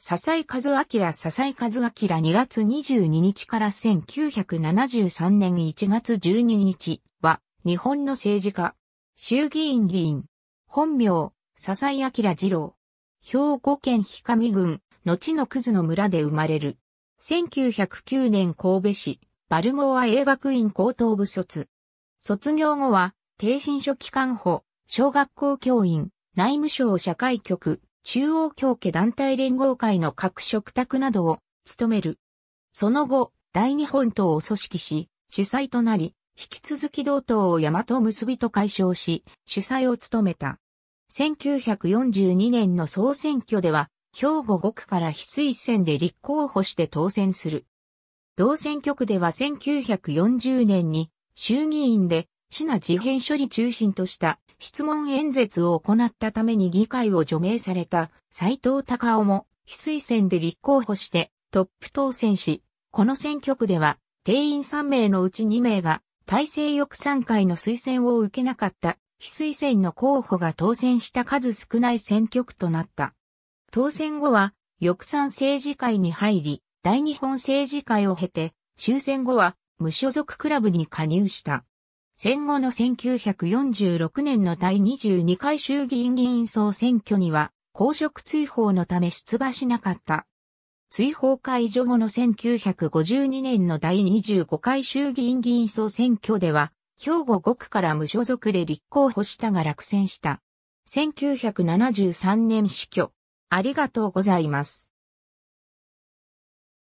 笹井和明笹井和明2月22日から1973年1月12日は日本の政治家、衆議院議員、本名、笹井明二郎。兵庫県氷上郡、後のずの村で生まれる。1909年神戸市、バルモア英学院高等部卒。卒業後は、低身書機関補、小学校教員、内務省社会局、中央協家団体連合会の各嘱託などを務める。その後、大日本党を組織し、主催となり、引き続き同党を大和結びと解消し、主催を務めた。1942年の総選挙では、兵庫5区から非推薦で立候補して当選する。同選挙区では1940年に衆議院で、市な事変処理中心とした質問演説を行ったために議会を除名された斎藤隆夫も非推薦で立候補してトップ当選し、この選挙区では定員3名のうち2名が大政翼3会の推薦を受けなかった非推薦の候補が当選した数少ない選挙区となった。当選後は翼賛政治会に入り、大日本政治会を経て、終戦後は無所属クラブに加入した。戦後の1946年の第22回衆議院議員総選挙には、公職追放のため出馬しなかった。追放解除後の1952年の第25回衆議院議員総選挙では、兵庫5区から無所属で立候補したが落選した。1973年死去。ありがとうございます。